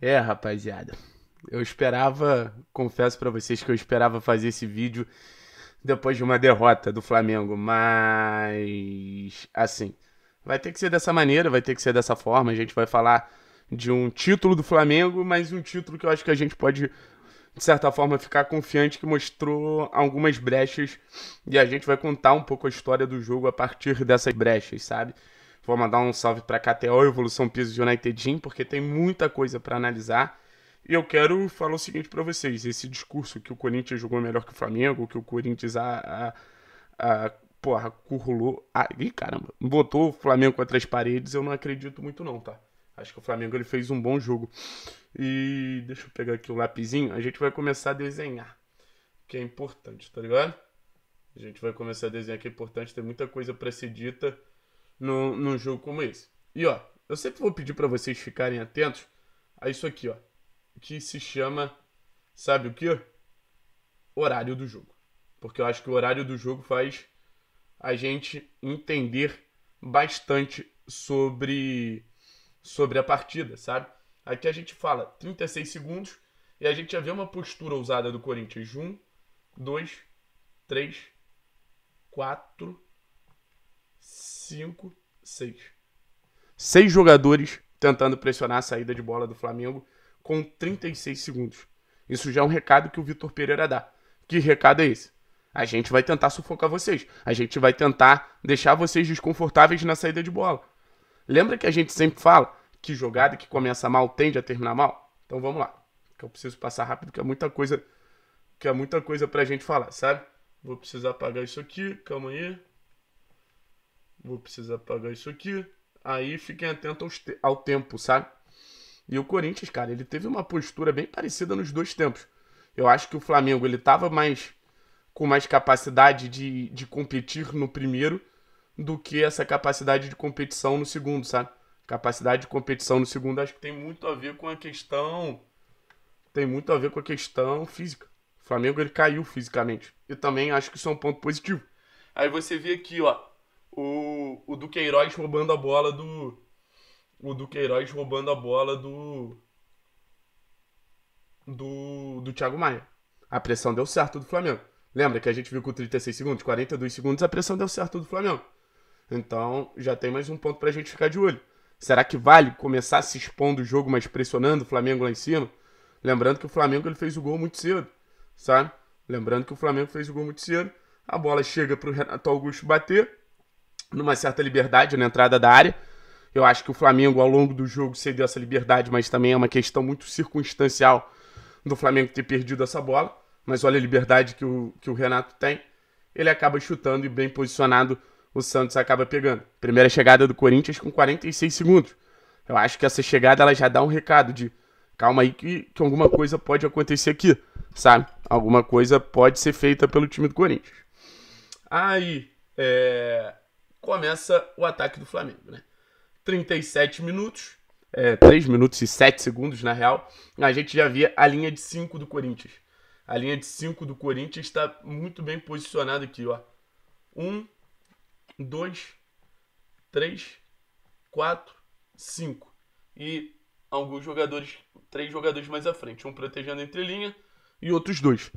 É, rapaziada. Eu esperava, confesso para vocês que eu esperava fazer esse vídeo depois de uma derrota do Flamengo, mas assim, vai ter que ser dessa maneira, vai ter que ser dessa forma. A gente vai falar de um título do Flamengo, mas um título que eu acho que a gente pode de certa forma ficar confiante que mostrou algumas brechas e a gente vai contar um pouco a história do jogo a partir dessas brechas, sabe? Vou mandar um salve para KTO Evolução Piso de United Team, porque tem muita coisa para analisar. E eu quero falar o seguinte para vocês: esse discurso que o Corinthians jogou melhor que o Flamengo, que o Corinthians a, ah, a, ah, a ah, porra, currulou. Ai, caramba, botou o Flamengo contra as paredes, eu não acredito muito, não, tá? Acho que o Flamengo ele fez um bom jogo. E deixa eu pegar aqui o lapizinho, a gente vai começar a desenhar, que é importante, tá ligado? A gente vai começar a desenhar que é importante, tem muita coisa para ser dita no, num jogo como esse. E ó, eu sempre vou pedir para vocês ficarem atentos a isso aqui, ó, que se chama, sabe o que? Horário do jogo. Porque eu acho que o horário do jogo faz a gente entender bastante sobre sobre a partida, sabe? Aqui a gente fala 36 segundos e a gente já vê uma postura ousada do Corinthians. 1, 2, 3, 4, 5, 6. Seis jogadores tentando pressionar a saída de bola do Flamengo com 36 segundos. Isso já é um recado que o Vitor Pereira dá. Que recado é esse? A gente vai tentar sufocar vocês. A gente vai tentar deixar vocês desconfortáveis na saída de bola. Lembra que a gente sempre fala que jogada que começa mal tende a terminar mal? Então vamos lá. Que eu preciso passar rápido, que é muita coisa, que é muita coisa pra gente falar, sabe? Vou precisar apagar isso aqui, calma aí. Vou precisar pagar isso aqui. Aí fiquem atentos te ao tempo, sabe? E o Corinthians, cara, ele teve uma postura bem parecida nos dois tempos. Eu acho que o Flamengo ele tava mais com mais capacidade de, de competir no primeiro do que essa capacidade de competição no segundo, sabe? Capacidade de competição no segundo acho que tem muito a ver com a questão tem muito a ver com a questão física. O Flamengo ele caiu fisicamente. Eu também acho que isso é um ponto positivo. Aí você vê aqui, ó, o, o Duqueiroz roubando a bola do. O Duqueiroz roubando a bola do. Do, do Thiago Maia. A pressão deu certo do Flamengo. Lembra que a gente viu com 36 segundos, 42 segundos, a pressão deu certo do Flamengo. Então já tem mais um ponto pra gente ficar de olho. Será que vale começar se expondo o jogo, mas pressionando o Flamengo lá em cima? Lembrando que o Flamengo ele fez o gol muito cedo, sabe? Lembrando que o Flamengo fez o gol muito cedo. A bola chega pro Renato Augusto bater numa certa liberdade na entrada da área. Eu acho que o Flamengo, ao longo do jogo, cedeu essa liberdade, mas também é uma questão muito circunstancial do Flamengo ter perdido essa bola. Mas olha a liberdade que o, que o Renato tem. Ele acaba chutando e bem posicionado, o Santos acaba pegando. Primeira chegada do Corinthians com 46 segundos. Eu acho que essa chegada ela já dá um recado de calma aí que, que alguma coisa pode acontecer aqui, sabe? Alguma coisa pode ser feita pelo time do Corinthians. Aí, é, começa o ataque do Flamengo, né? 37 minutos, é, 3 minutos e 7 segundos na real, a gente já via a linha de 5 do Corinthians. A linha de 5 do Corinthians está muito bem posicionada aqui, 1, 2, 3, 4, 5. E alguns jogadores, três jogadores mais à frente, um protegendo a entrelinha e outros dois.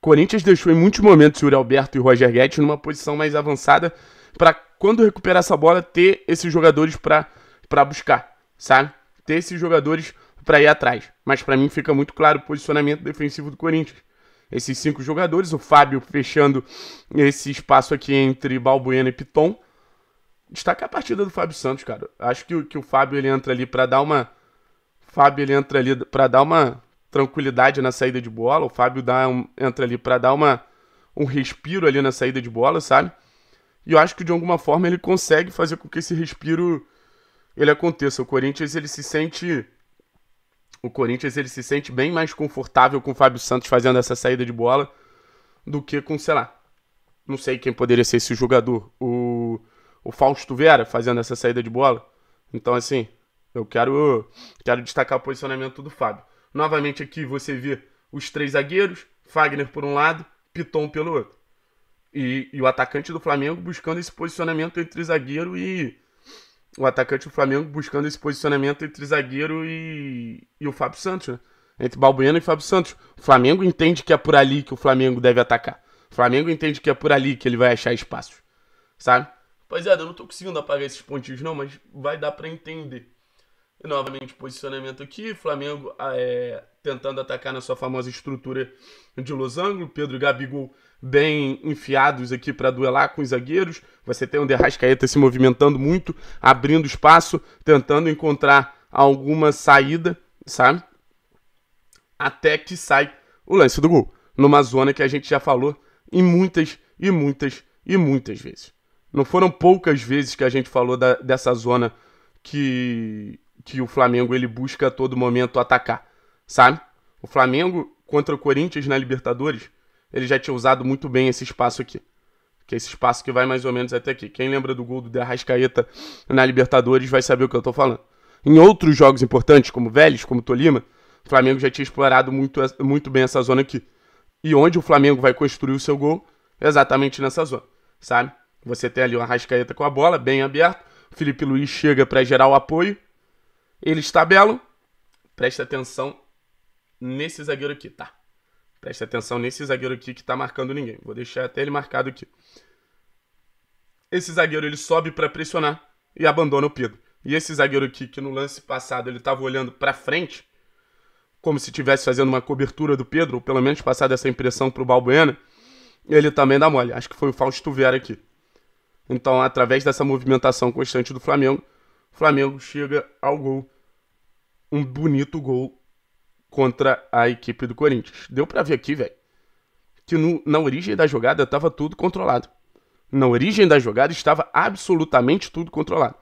Corinthians deixou em muitos momentos o Yuri Alberto e o Roger Guedes numa posição mais avançada para quando recuperar essa bola, ter esses jogadores para buscar, sabe? Ter esses jogadores para ir atrás. Mas para mim fica muito claro o posicionamento defensivo do Corinthians. Esses cinco jogadores, o Fábio fechando esse espaço aqui entre Balbuena e Piton. Destaca a partida do Fábio Santos, cara. Acho que, que o Fábio ele entra ali para dar uma. Fábio ele entra ali para dar uma tranquilidade na saída de bola. O Fábio dá um, entra ali para dar uma um respiro ali na saída de bola, sabe? E eu acho que de alguma forma ele consegue fazer com que esse respiro ele aconteça. O Corinthians ele se sente o Corinthians ele se sente bem mais confortável com o Fábio Santos fazendo essa saída de bola do que com, sei lá, não sei quem poderia ser esse jogador, o, o Fausto Vera fazendo essa saída de bola. Então, assim, eu quero, quero destacar o posicionamento do Fábio. Novamente aqui você vê os três zagueiros, Fagner por um lado, Piton pelo outro e, e, o atacante do Flamengo buscando esse posicionamento entre zagueiro e. O atacante do Flamengo buscando esse posicionamento entre zagueiro e, e o Fábio Santos, né? Entre Balbuena e Fábio Santos. O Flamengo entende que é por ali que o Flamengo deve atacar. O Flamengo entende que é por ali que ele vai achar espaço Sabe? Rapaziada, é, eu não tô conseguindo apagar esses pontinhos, não, mas vai dar para entender. E, novamente, posicionamento aqui. Flamengo ah, é, tentando atacar na sua famosa estrutura de losango. Pedro Gabigol bem enfiados aqui para duelar com os zagueiros. Você tem o Derrascaeta se movimentando muito, abrindo espaço, tentando encontrar alguma saída, sabe? Até que sai o lance do gol. Numa zona que a gente já falou em muitas e muitas e muitas vezes. Não foram poucas vezes que a gente falou da, dessa zona que, que o Flamengo ele busca a todo momento atacar, sabe? O Flamengo contra o Corinthians na Libertadores ele já tinha usado muito bem esse espaço aqui. Que é esse espaço que vai mais ou menos até aqui. Quem lembra do gol do Arrascaeta na Libertadores vai saber o que eu estou falando. Em outros jogos importantes, como Vélez, como Tolima, o Flamengo já tinha explorado muito, muito bem essa zona aqui. E onde o Flamengo vai construir o seu gol? Exatamente nessa zona, sabe? Você tem ali o Arrascaeta com a bola, bem aberto. O Felipe Luiz chega para gerar o apoio. Ele está belo. Presta atenção nesse zagueiro aqui, tá? Preste atenção nesse zagueiro aqui que está marcando ninguém. Vou deixar até ele marcado aqui. Esse zagueiro ele sobe para pressionar e abandona o Pedro. E esse zagueiro aqui que no lance passado ele estava olhando para frente, como se estivesse fazendo uma cobertura do Pedro, ou pelo menos passado essa impressão para o Balbuena, ele também dá mole. Acho que foi o Fausto Vera aqui. Então, através dessa movimentação constante do Flamengo, o Flamengo chega ao gol. Um bonito gol contra a equipe do Corinthians. Deu para ver aqui, velho, que no, na origem da jogada estava tudo controlado. Na origem da jogada estava absolutamente tudo controlado.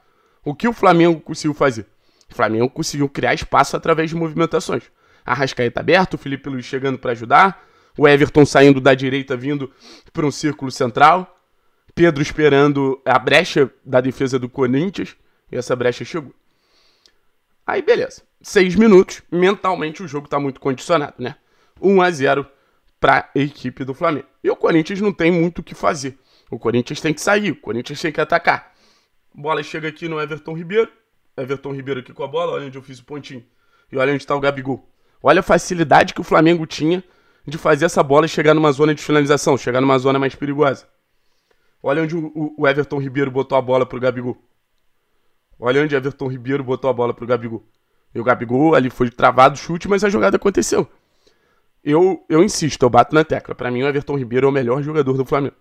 O que o Flamengo conseguiu fazer? O Flamengo conseguiu criar espaço através de movimentações. Arrascaeta aberto, o Felipe Luiz chegando para ajudar, o Everton saindo da direita vindo para um círculo central, Pedro esperando a brecha da defesa do Corinthians, e essa brecha chegou. Aí beleza, seis minutos, mentalmente o jogo tá muito condicionado, né? 1 a 0 para a equipe do Flamengo. E o Corinthians não tem muito o que fazer. O Corinthians tem que sair, o Corinthians tem que atacar. Bola chega aqui no Everton Ribeiro. Everton Ribeiro aqui com a bola, olha onde eu fiz o pontinho. E olha onde está o Gabigol. Olha a facilidade que o Flamengo tinha de fazer essa bola chegar numa zona de finalização, chegar numa zona mais perigosa. Olha onde o, o Everton Ribeiro botou a bola pro Gabigol. Olha onde Everton Ribeiro botou a bola pro Gabigol. E o Gabigol ali foi travado o chute, mas a jogada aconteceu. Eu, eu insisto, eu bato na tecla. Para mim, o Everton Ribeiro é o melhor jogador do Flamengo.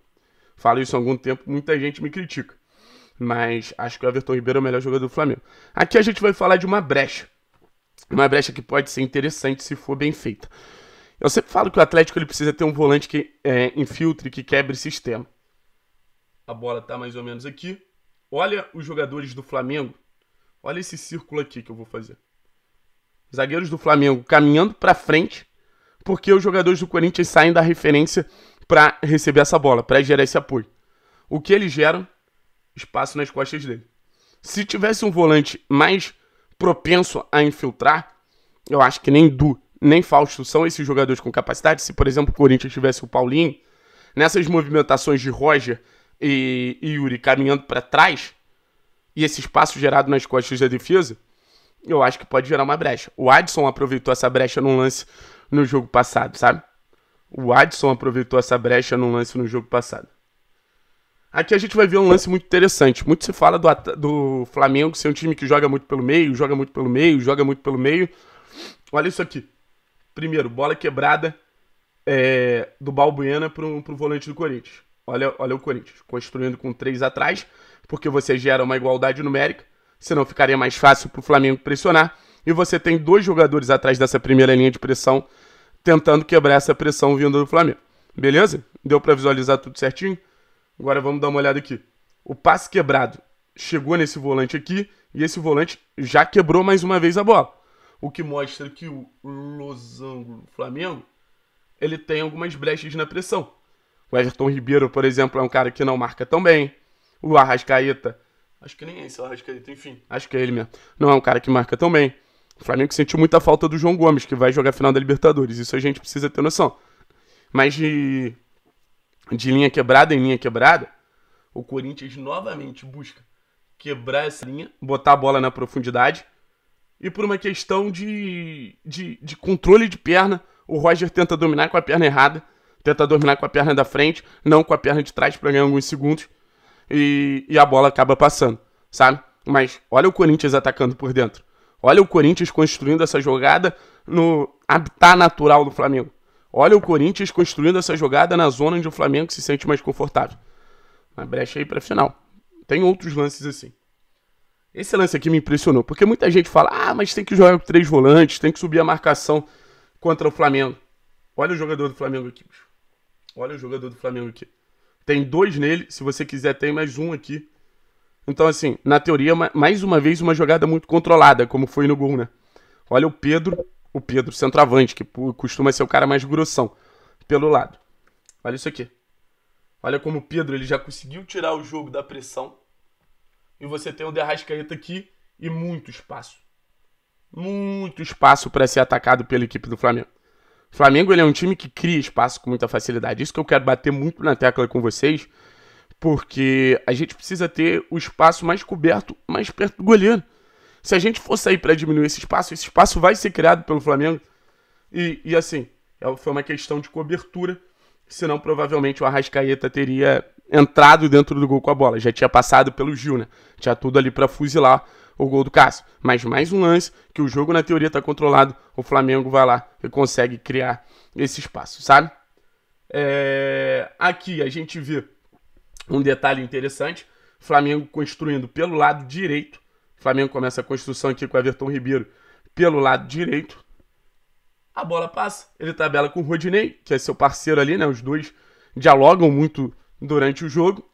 Falo isso há algum tempo, muita gente me critica. Mas acho que o Everton Ribeiro é o melhor jogador do Flamengo. Aqui a gente vai falar de uma brecha. Uma brecha que pode ser interessante se for bem feita. Eu sempre falo que o Atlético ele precisa ter um volante que é, infiltre, que quebre sistema. A bola tá mais ou menos aqui. Olha os jogadores do Flamengo. Olha esse círculo aqui que eu vou fazer. Zagueiros do Flamengo caminhando para frente, porque os jogadores do Corinthians saem da referência para receber essa bola, para gerar esse apoio. O que eles geram? Espaço nas costas dele. Se tivesse um volante mais propenso a infiltrar, eu acho que nem Du, nem Fausto são esses jogadores com capacidade. Se, por exemplo, o Corinthians tivesse o Paulinho, nessas movimentações de Roger e, Yuri caminhando para trás, e esse espaço gerado nas costas da defesa, eu acho que pode gerar uma brecha. O Adson aproveitou essa brecha num lance no jogo passado, sabe? O Adson aproveitou essa brecha num lance no jogo passado. Aqui a gente vai ver um lance muito interessante. Muito se fala do, do Flamengo ser um time que joga muito pelo meio, joga muito pelo meio, joga muito pelo meio. Olha isso aqui. Primeiro, bola quebrada é, do Balbuena para o volante do Corinthians. Olha, olha o Corinthians, construindo com três atrás, porque você gera uma igualdade numérica, senão ficaria mais fácil para o Flamengo pressionar. E você tem dois jogadores atrás dessa primeira linha de pressão, tentando quebrar essa pressão vinda do Flamengo. Beleza? Deu para visualizar tudo certinho? Agora vamos dar uma olhada aqui. O passe quebrado chegou nesse volante aqui, e esse volante já quebrou mais uma vez a bola. O que mostra que o Losango Flamengo ele tem algumas brechas na pressão. O Everton Ribeiro, por exemplo, é um cara que não marca tão bem. O Arrascaeta, acho que nem é esse o Arrascaeta, enfim, acho que é ele mesmo. Não é um cara que marca tão bem. O Flamengo sentiu muita falta do João Gomes, que vai jogar a final da Libertadores. Isso a gente precisa ter noção. Mas de, de linha quebrada em linha quebrada, o Corinthians novamente busca quebrar essa linha, botar a bola na profundidade. E por uma questão de, de, de controle de perna, o Roger tenta dominar com a perna errada tenta dominar com a perna da frente, não com a perna de trás para ganhar alguns segundos e, e a bola acaba passando, sabe? Mas olha o Corinthians atacando por dentro. Olha o Corinthians construindo essa jogada no habitat natural do Flamengo. Olha o Corinthians construindo essa jogada na zona onde o Flamengo se sente mais confortável. Uma brecha aí para final. Tem outros lances assim. Esse lance aqui me impressionou, porque muita gente fala: ah, mas tem que jogar com três volantes, tem que subir a marcação contra o Flamengo. Olha o jogador do Flamengo aqui, bicho. Olha o jogador do Flamengo aqui. Tem dois nele, se você quiser tem mais um aqui. Então, assim, na teoria, mais uma vez, uma jogada muito controlada, como foi no gol, né? Olha o Pedro, o Pedro, centroavante, que costuma ser o cara mais grossão, pelo lado. Olha isso aqui. Olha como o Pedro ele já conseguiu tirar o jogo da pressão. E você tem o Derrascaeta aqui e muito espaço. Muito espaço para ser atacado pela equipe do Flamengo. Flamengo ele é um time que cria espaço com muita facilidade. Isso que eu quero bater muito na tecla com vocês, porque a gente precisa ter o espaço mais coberto, mais perto do goleiro. Se a gente for sair para diminuir esse espaço, esse espaço vai ser criado pelo Flamengo. E, e assim, é, foi uma questão de cobertura, senão provavelmente o Arrascaeta teria entrado dentro do gol com a bola. Já tinha passado pelo Gil, né? Tinha tudo ali para fuzilar o gol do Cássio. Mas mais um lance que o jogo na teoria está controlado, o Flamengo vai lá e consegue criar esse espaço, sabe? É... Aqui a gente vê um detalhe interessante: Flamengo construindo pelo lado direito. Flamengo começa a construção aqui com o Everton Ribeiro pelo lado direito. A bola passa, ele tabela com o Rodinei, que é seu parceiro ali, né? Os dois dialogam muito durante o jogo.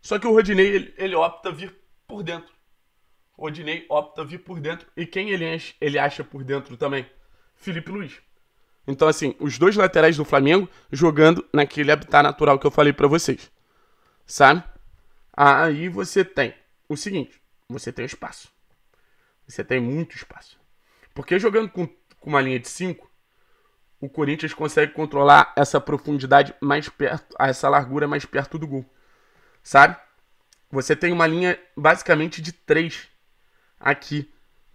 Só que o Rodinei ele, ele opta vir por dentro. Odinei opta vir por dentro. E quem ele, enche, ele acha por dentro também? Felipe Luiz. Então, assim, os dois laterais do Flamengo jogando naquele habitat natural que eu falei para vocês. Sabe? Aí você tem o seguinte: você tem espaço. Você tem muito espaço. Porque jogando com, com uma linha de 5, o Corinthians consegue controlar essa profundidade mais perto, essa largura mais perto do gol. Sabe? Você tem uma linha basicamente de 3 aqui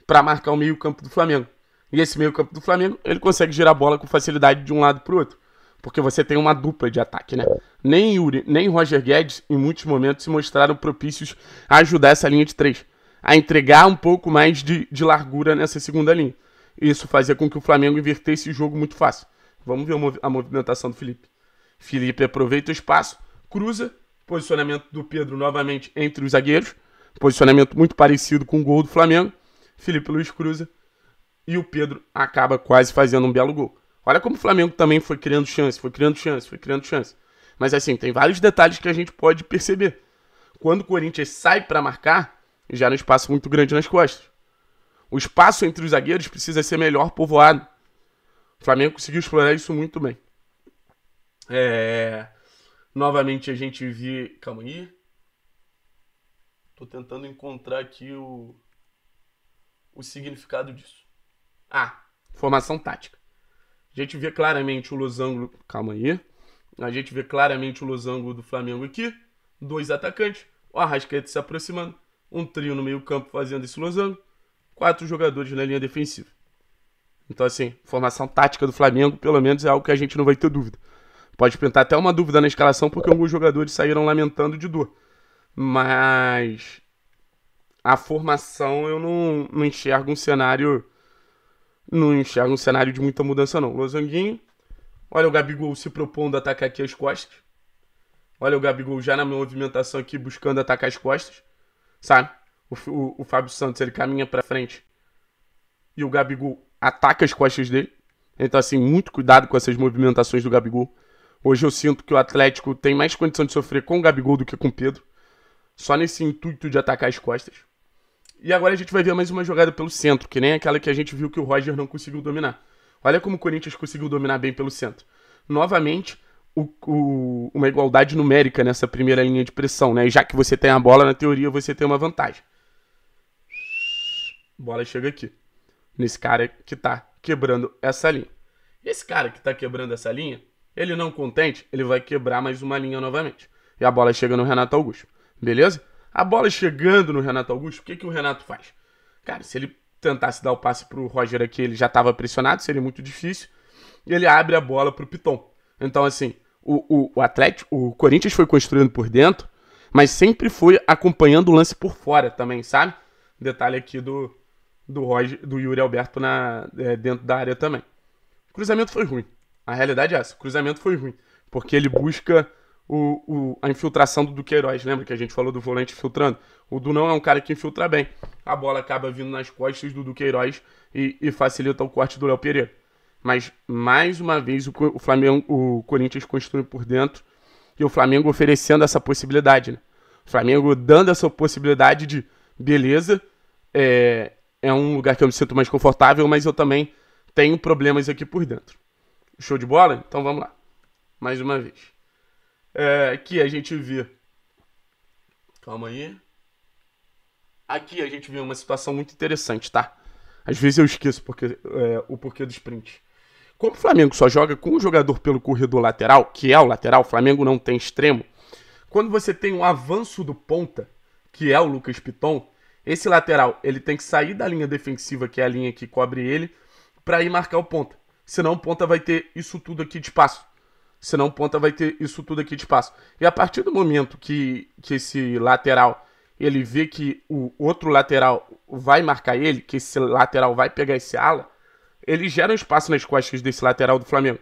para marcar o meio-campo do Flamengo. E esse meio-campo do Flamengo, ele consegue girar a bola com facilidade de um lado para o outro. Porque você tem uma dupla de ataque, né? É. Nem Yuri, nem Roger Guedes, em muitos momentos, se mostraram propícios a ajudar essa linha de três. A entregar um pouco mais de, de largura nessa segunda linha. Isso fazia com que o Flamengo invertesse o jogo muito fácil. Vamos ver a movimentação do Felipe. Felipe aproveita o espaço, cruza, posicionamento do Pedro novamente entre os zagueiros. Posicionamento muito parecido com o gol do Flamengo. Felipe Luiz cruza e o Pedro acaba quase fazendo um belo gol. Olha como o Flamengo também foi criando chance, foi criando chance, foi criando chance. Mas assim, tem vários detalhes que a gente pode perceber. Quando o Corinthians sai para marcar, já é um espaço muito grande nas costas. O espaço entre os zagueiros precisa ser melhor povoado. O Flamengo conseguiu explorar isso muito bem. É... Novamente a gente viu. Calma aí. Tô tentando encontrar aqui o, o significado disso. Ah, formação tática. A gente vê claramente o losango. Calma aí. A gente vê claramente o losango do Flamengo aqui. Dois atacantes. O Arrascaeta se aproximando. Um trio no meio-campo fazendo esse losango. Quatro jogadores na linha defensiva. Então, assim, formação tática do Flamengo, pelo menos, é algo que a gente não vai ter dúvida. Pode pintar até uma dúvida na escalação, porque alguns jogadores saíram lamentando de dor. Mas a formação eu não, não enxergo um cenário. Não enxergo um cenário de muita mudança, não. Losanguinho. Olha o Gabigol se propondo a atacar aqui as costas. Olha o Gabigol já na movimentação aqui buscando atacar as costas. Sabe? O, o, o Fábio Santos ele caminha pra frente. E o Gabigol ataca as costas dele. Então, assim, muito cuidado com essas movimentações do Gabigol. Hoje eu sinto que o Atlético tem mais condição de sofrer com o Gabigol do que com o Pedro só nesse intuito de atacar as costas. E agora a gente vai ver mais uma jogada pelo centro, que nem aquela que a gente viu que o Roger não conseguiu dominar. Olha como o Corinthians conseguiu dominar bem pelo centro. Novamente, o, o, uma igualdade numérica nessa primeira linha de pressão, né? Já que você tem a bola, na teoria você tem uma vantagem. Bola chega aqui. Nesse cara que tá quebrando essa linha. Esse cara que tá quebrando essa linha, ele não contente, ele vai quebrar mais uma linha novamente. E a bola chega no Renato Augusto beleza? A bola chegando no Renato Augusto, o que, que o Renato faz? Cara, se ele tentasse dar o passe pro Roger aqui, ele já estava pressionado, seria muito difícil. E ele abre a bola pro Piton. Então, assim, o, o, o Atlético, o Corinthians foi construindo por dentro, mas sempre foi acompanhando o lance por fora também, sabe? Detalhe aqui do, do, Roger, do Yuri Alberto na, é, dentro da área também. O cruzamento foi ruim. A realidade é essa, o cruzamento foi ruim. Porque ele busca o, o, a infiltração do Duqueiroz. Lembra que a gente falou do volante infiltrando? O Du não é um cara que infiltra bem. A bola acaba vindo nas costas do Duqueiroz e, e facilita o corte do Léo Pereira. Mas, mais uma vez, o, o, Flamengo, o Corinthians construiu por dentro e o Flamengo oferecendo essa possibilidade. Né? O Flamengo dando essa possibilidade de, beleza, é, é um lugar que eu me sinto mais confortável, mas eu também tenho problemas aqui por dentro. Show de bola? Então vamos lá. Mais uma vez é, que a gente vê. Calma aí. Aqui a gente vê uma situação muito interessante, tá? Às vezes eu esqueço porque, é, o porquê do sprint Como o Flamengo só joga com um jogador pelo corredor lateral, que é o lateral, o Flamengo não tem extremo. Quando você tem um avanço do ponta, que é o Lucas Piton, esse lateral ele tem que sair da linha defensiva, que é a linha que cobre ele, para ir marcar o ponta. Senão o ponta vai ter isso tudo aqui de espaço senão ponta vai ter isso tudo aqui de espaço. E a partir do momento que, que esse lateral ele vê que o outro lateral vai marcar ele, que esse lateral vai pegar esse ala, ele gera um espaço nas costas desse lateral do Flamengo.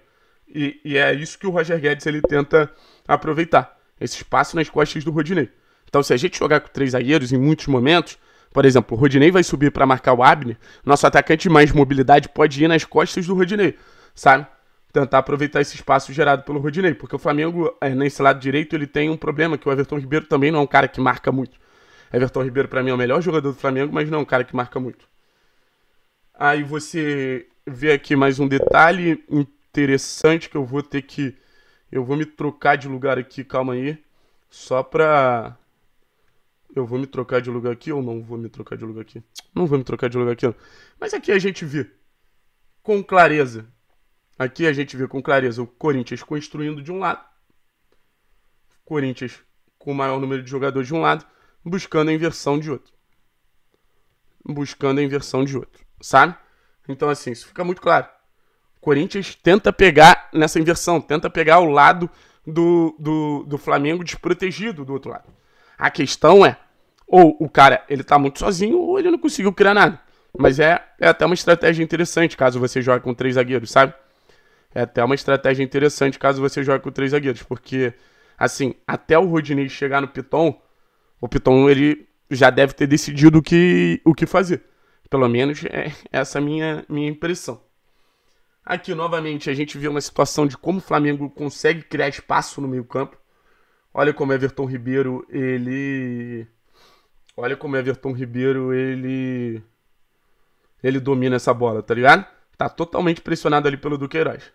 E, e é isso que o Roger Guedes ele tenta aproveitar, esse espaço nas costas do Rodinei. Então, se a gente jogar com três zagueiros em muitos momentos, por exemplo, o Rodinei vai subir para marcar o Abner, nosso atacante de mais mobilidade pode ir nas costas do Rodinei, sabe? tentar aproveitar esse espaço gerado pelo Rodinei, porque o Flamengo, é, nesse lado direito, ele tem um problema, que o Everton Ribeiro também não é um cara que marca muito. Everton Ribeiro, para mim, é o melhor jogador do Flamengo, mas não é um cara que marca muito. Aí você vê aqui mais um detalhe interessante que eu vou ter que... Eu vou me trocar de lugar aqui, calma aí, só pra... Eu vou me trocar de lugar aqui ou não vou me trocar de lugar aqui? Não vou me trocar de lugar aqui, não. Mas aqui a gente vê com clareza Aqui a gente vê com clareza o Corinthians construindo de um lado, Corinthians com o maior número de jogadores de um lado, buscando a inversão de outro. Buscando a inversão de outro, sabe? Então, assim, isso fica muito claro. O Corinthians tenta pegar nessa inversão, tenta pegar o lado do, do, do Flamengo desprotegido do outro lado. A questão é, ou o cara ele tá muito sozinho, ou ele não conseguiu criar nada. Mas é, é até uma estratégia interessante caso você jogue com três zagueiros, sabe? é até uma estratégia interessante caso você jogue com três zagueiros, porque, assim, até o Rodinei chegar no Piton, o Piton ele já deve ter decidido o que, o que fazer. Pelo menos é essa minha, minha impressão. Aqui, novamente, a gente vê uma situação de como o Flamengo consegue criar espaço no meio campo. Olha como Everton Ribeiro, ele... Olha como Everton Ribeiro, ele... Ele domina essa bola, tá ligado? Tá totalmente pressionado ali pelo Duqueiroz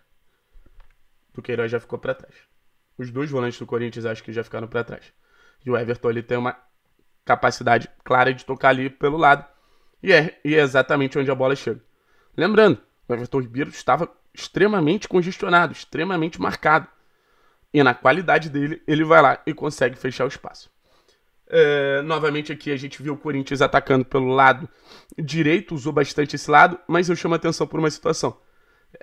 o Queiroz já ficou para trás. Os dois volantes do Corinthians acho que já ficaram para trás. E o Everton ele tem uma capacidade clara de tocar ali pelo lado. E é, e é exatamente onde a bola chega. Lembrando, o Everton Ribeiro estava extremamente congestionado, extremamente marcado. E na qualidade dele, ele vai lá e consegue fechar o espaço. É, novamente aqui a gente viu o Corinthians atacando pelo lado direito, usou bastante esse lado, mas eu chamo a atenção por uma situação.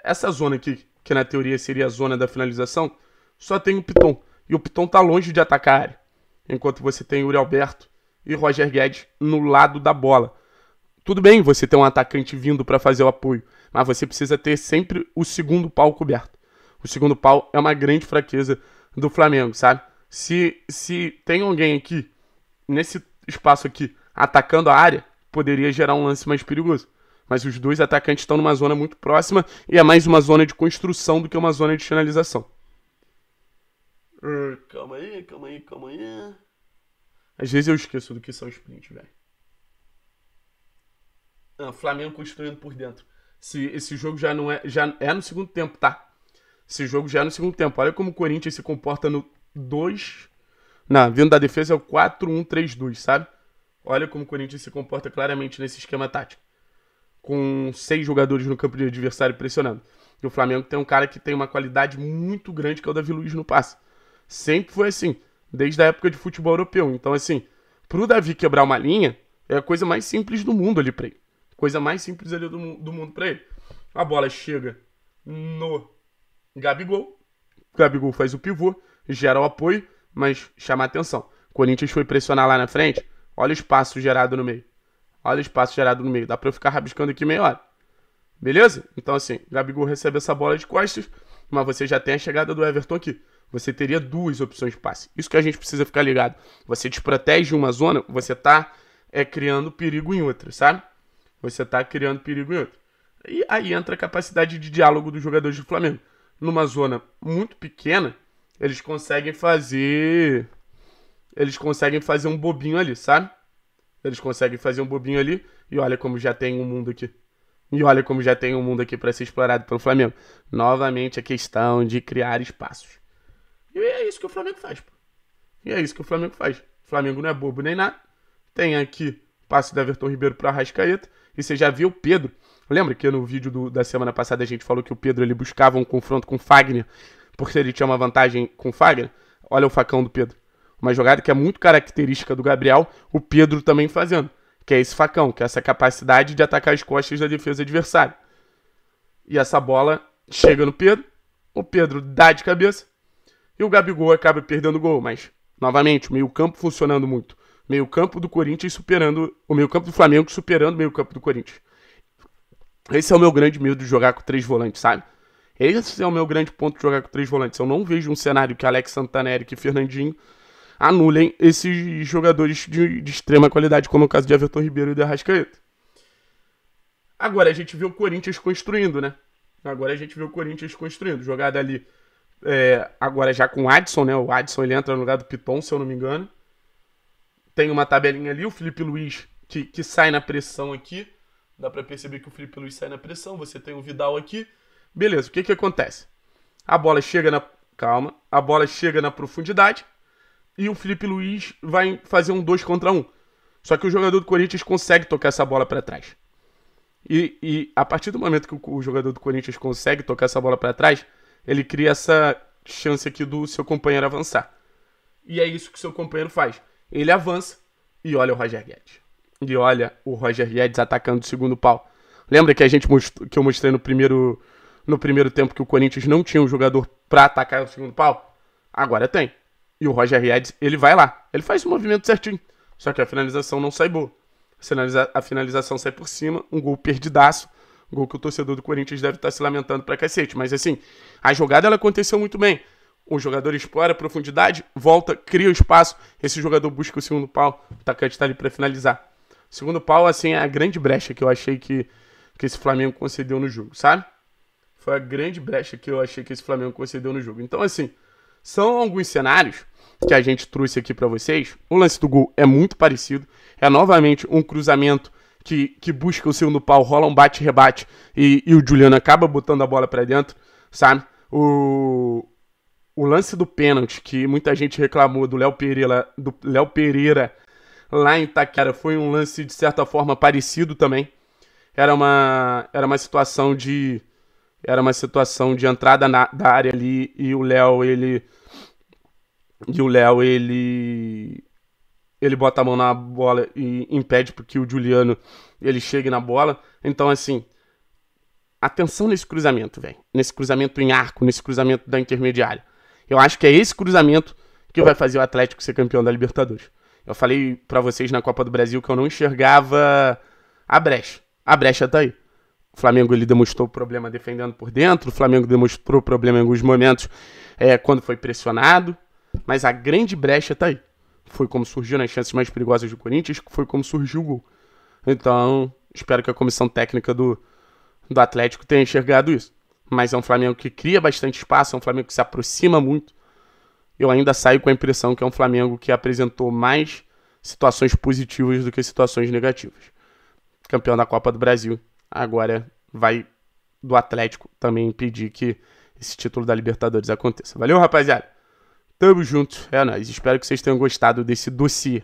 Essa zona aqui, que na teoria seria a zona da finalização, só tem o Piton. E o Piton está longe de atacar a área. Enquanto você tem Uri Alberto e Roger Guedes no lado da bola. Tudo bem você ter um atacante vindo para fazer o apoio, mas você precisa ter sempre o segundo pau coberto. O segundo pau é uma grande fraqueza do Flamengo, sabe? Se, se tem alguém aqui, nesse espaço aqui, atacando a área, poderia gerar um lance mais perigoso. Mas os dois atacantes estão numa zona muito próxima e é mais uma zona de construção do que uma zona de finalização. calma aí, calma aí, calma aí. Às vezes eu esqueço do que são sprints, velho. Ah, Flamengo construindo por dentro. Esse, esse jogo já não é. Já é no segundo tempo, tá? Esse jogo já é no segundo tempo. Olha como o Corinthians se comporta no 2. Na, vindo da defesa é o 4-1-3-2, sabe? Olha como o Corinthians se comporta claramente nesse esquema tático com seis jogadores no campo de adversário pressionando. E o Flamengo tem um cara que tem uma qualidade muito grande, que é o Davi Luiz no passe. Sempre foi assim, desde a época de futebol europeu. Então, assim, pro Davi quebrar uma linha, é a coisa mais simples do mundo ali pra ele. Coisa mais simples ali do, do mundo pra ele. A bola chega no Gabigol. O Gabigol faz o pivô, gera o apoio, mas chama a atenção. O Corinthians foi pressionar lá na frente, olha o espaço gerado no meio. Olha o espaço gerado no meio. Dá pra eu ficar rabiscando aqui meia hora. Beleza? Então, assim, Gabigol recebe essa bola de costas, mas você já tem a chegada do Everton aqui. Você teria duas opções de passe. Isso que a gente precisa ficar ligado. Você desprotege uma zona, você tá é, criando perigo em outra, sabe? Você tá criando perigo em outra. E aí entra a capacidade de diálogo dos jogadores do Flamengo. Numa zona muito pequena, eles conseguem fazer. Eles conseguem fazer um bobinho ali, sabe? Eles conseguem fazer um bobinho ali e olha como já tem um mundo aqui. E olha como já tem um mundo aqui para ser explorado pelo Flamengo. Novamente a questão de criar espaços. E é isso que o Flamengo faz. Pô. E é isso que o Flamengo faz. O Flamengo não é bobo nem nada. Tem aqui passe da Everton Ribeiro para Arrascaeta. E você já viu o Pedro. Lembra que no vídeo do, da semana passada a gente falou que o Pedro ele buscava um confronto com o Fagner, porque ele tinha uma vantagem com o Fagner? Olha o facão do Pedro. Uma jogada que é muito característica do Gabriel, o Pedro também fazendo, que é esse facão, que é essa capacidade de atacar as costas da defesa adversária. E essa bola chega no Pedro, o Pedro dá de cabeça e o Gabigol acaba perdendo o gol, mas novamente, o meio-campo funcionando muito. Meio-campo do Corinthians superando o meio-campo do Flamengo superando o meio-campo do Corinthians. Esse é o meu grande medo de jogar com três volantes, sabe? Esse é o meu grande ponto de jogar com três volantes. Eu não vejo um cenário que Alex Santaneri e Fernandinho anulem esses jogadores de, de extrema qualidade, como é o caso de Everton Ribeiro e de Arrascaeta. Agora a gente vê o Corinthians construindo, né? Agora a gente vê o Corinthians construindo. Jogada ali, é, agora já com o Adson, né? O Adson ele entra no lugar do Piton, se eu não me engano. Tem uma tabelinha ali, o Felipe Luiz que, que sai na pressão aqui. Dá para perceber que o Felipe Luiz sai na pressão. Você tem o Vidal aqui. Beleza, o que que acontece? A bola chega na. Calma. A bola chega na profundidade e o Felipe Luiz vai fazer um 2 contra 1. Um. Só que o jogador do Corinthians consegue tocar essa bola para trás. E, e, a partir do momento que o, o jogador do Corinthians consegue tocar essa bola para trás, ele cria essa chance aqui do seu companheiro avançar. E é isso que seu companheiro faz. Ele avança e olha o Roger Guedes. E olha o Roger Guedes atacando o segundo pau. Lembra que a gente que eu mostrei no primeiro no primeiro tempo que o Corinthians não tinha um jogador para atacar o segundo pau? Agora tem. E o Roger Guedes, ele vai lá. Ele faz o movimento certinho. Só que a finalização não sai boa. A finalização sai por cima, um gol perdidaço. Um gol que o torcedor do Corinthians deve estar tá se lamentando pra cacete. Mas assim, a jogada ela aconteceu muito bem. O jogador explora a profundidade, volta, cria o espaço. Esse jogador busca o segundo pau. O atacante tá ali pra finalizar. O segundo pau, assim, é a grande brecha que eu achei que, que esse Flamengo concedeu no jogo, sabe? Foi a grande brecha que eu achei que esse Flamengo concedeu no jogo. Então, assim, são alguns cenários que a gente trouxe aqui para vocês. O lance do gol é muito parecido. É novamente um cruzamento que, que busca o segundo pau, rola um bate-rebate e, e, o Juliano acaba botando a bola para dentro, sabe? O, o lance do pênalti que muita gente reclamou do Léo Pereira, do Léo Pereira lá em Itaquera foi um lance de certa forma parecido também. Era uma era uma situação de era uma situação de entrada na, da área ali e o Léo ele e o Léo ele ele bota a mão na bola e impede que o Juliano ele chegue na bola. Então assim, atenção nesse cruzamento, velho. Nesse cruzamento em arco, nesse cruzamento da intermediária. Eu acho que é esse cruzamento que vai fazer o Atlético ser campeão da Libertadores. Eu falei para vocês na Copa do Brasil que eu não enxergava a brecha. A brecha tá aí. O Flamengo ele demonstrou problema defendendo por dentro, o Flamengo demonstrou problema em alguns momentos é, quando foi pressionado, mas a grande brecha está aí. Foi como surgiu nas chances mais perigosas do Corinthians, foi como surgiu o gol. Então, espero que a comissão técnica do, do Atlético tenha enxergado isso. Mas é um Flamengo que cria bastante espaço, é um Flamengo que se aproxima muito. Eu ainda saio com a impressão que é um Flamengo que apresentou mais situações positivas do que situações negativas. Campeão da Copa do Brasil Agora vai do Atlético também impedir que esse título da Libertadores aconteça. Valeu, rapaziada. Tamo junto. É nóis. Espero que vocês tenham gostado desse dossiê.